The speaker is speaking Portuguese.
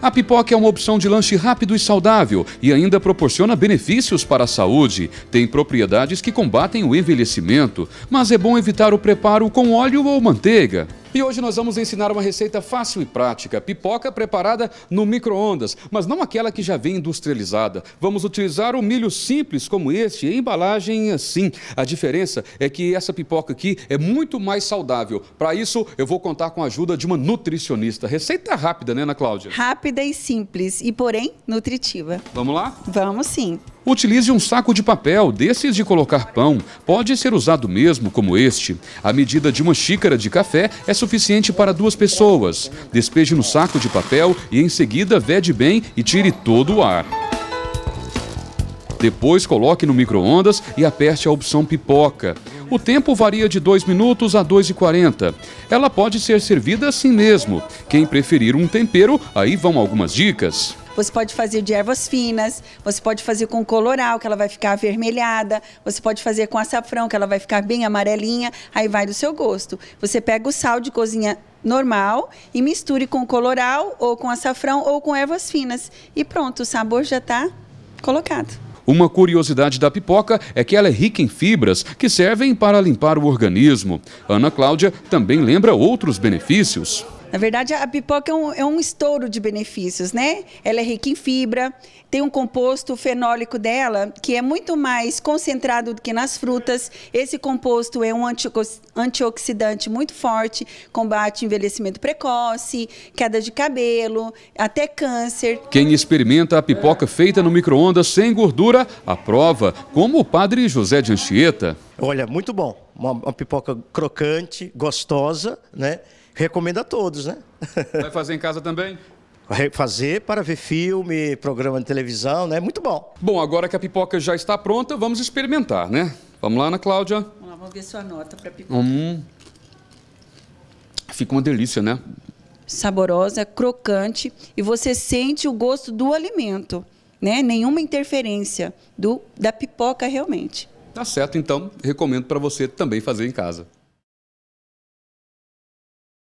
A pipoca é uma opção de lanche rápido e saudável e ainda proporciona benefícios para a saúde. Tem propriedades que combatem o envelhecimento, mas é bom evitar o preparo com óleo ou manteiga. E hoje nós vamos ensinar uma receita fácil e prática, pipoca preparada no micro-ondas, mas não aquela que já vem industrializada. Vamos utilizar o milho simples como este, em embalagem assim. A diferença é que essa pipoca aqui é muito mais saudável. Para isso, eu vou contar com a ajuda de uma nutricionista. Receita rápida, né, Ana Cláudia? Rápida e simples, e porém nutritiva. Vamos lá? Vamos sim. Utilize um saco de papel, desses de colocar pão. Pode ser usado mesmo, como este. A medida de uma xícara de café é suficiente para duas pessoas. Despeje no saco de papel e em seguida vede bem e tire todo o ar. Depois coloque no micro-ondas e aperte a opção pipoca. O tempo varia de 2 minutos a 2,40. Ela pode ser servida assim mesmo. Quem preferir um tempero, aí vão algumas dicas. Você pode fazer de ervas finas, você pode fazer com coloral, que ela vai ficar avermelhada, você pode fazer com açafrão, que ela vai ficar bem amarelinha, aí vai do seu gosto. Você pega o sal de cozinha normal e misture com coloral ou com açafrão ou com ervas finas e pronto, o sabor já está colocado. Uma curiosidade da pipoca é que ela é rica em fibras que servem para limpar o organismo. Ana Cláudia também lembra outros benefícios. Na verdade, a pipoca é um, é um estouro de benefícios, né? Ela é rica em fibra, tem um composto fenólico dela que é muito mais concentrado do que nas frutas. Esse composto é um antioxidante muito forte, combate envelhecimento precoce, queda de cabelo, até câncer. Quem experimenta a pipoca feita no micro-ondas sem gordura, aprova, como o padre José de Anchieta. Olha, muito bom. Uma, uma pipoca crocante, gostosa, né? recomendo a todos, né? Vai fazer em casa também? fazer para ver filme, programa de televisão, né? Muito bom. Bom, agora que a pipoca já está pronta, vamos experimentar, né? Vamos lá, Ana Cláudia? Vamos lá, vamos ver sua nota para pipoca. Hum. Fica uma delícia, né? Saborosa, crocante e você sente o gosto do alimento, né? Nenhuma interferência do da pipoca realmente. Tá certo, então, recomendo para você também fazer em casa.